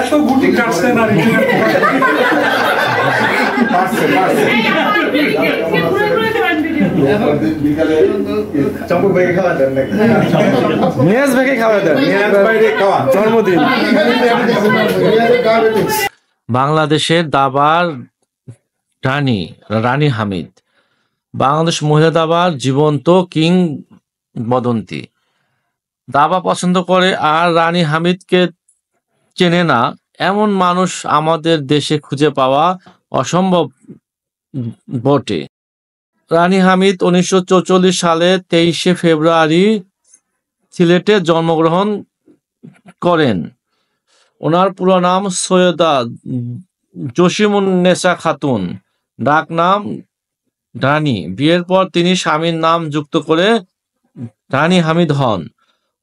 এত গুটি বাংলাদেশের দাবার রানী রানী হামিদ বাংলাদেশ মহিলা দাবার জীবন্ত কিং বদন্তী দাবা পছন্দ করে আর রানী হামিদকে চেনে না এমন মানুষ আমাদের দেশে খুঁজে পাওয়া অসম্ভব বটে রানী হামিদ উনিশশো সালে তেইশে ফেব্রুয়ারি সিলেটে জন্মগ্রহণ করেন ওনার পুরো নাম সৈয়দা জসিমুন্নেসা খাতুন ডাক নাম রানী বিয়ের পর তিনি স্বামীর নাম যুক্ত করে রানী হামিদ হন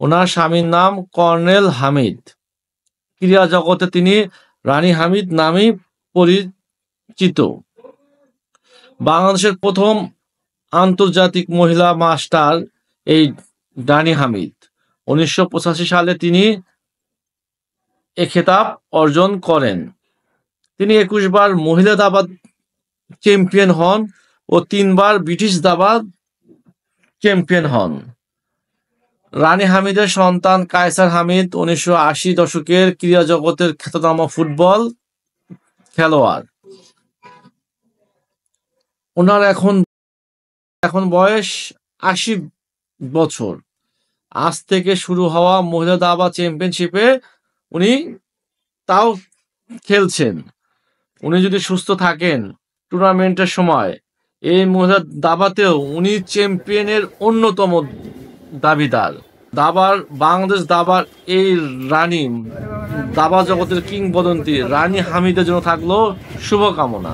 ওনার স্বামীর নাম কর্নেল হামিদ ক্রিয়া জগতে তিনি রানী হামিদ নামে পরিচিত বাংলাদেশের প্রথম আন্তর্জাতিক মহিলা মাস্টার এই ডানি হামিদ উনিশশো সালে তিনি এ খেতাব অর্জন করেন তিনি একুশ বার মহিলা দাবাদ চ্যাম্পিয়ন হন ও তিনবার ব্রিটিশ দাবাদ চ্যাম্পিয়ন হন রানী হামিদের সন্তান কায়সার হামিদ উনিশশো দশকের ক্রীড়া জগতের খ্যাতনাম ফুটবল খেলোয়াড় ওনার এখন এখন বয়স আশি বছর আজ থেকে শুরু হওয়া মহিলা দাবা চ্যাম্পিয়নশিপে উনি তাও খেলছেন উনি যদি সুস্থ থাকেন টুর্নামেন্টের সময় এই মহিলা দাবাতেও উনি চ্যাম্পিয়নের অন্যতম দাবিদার দাবার বাংলাদেশ দাবার এই রানী দাবা জগতের কিংবদন্তি রানী হামিদের জন্য থাকলো শুভকামনা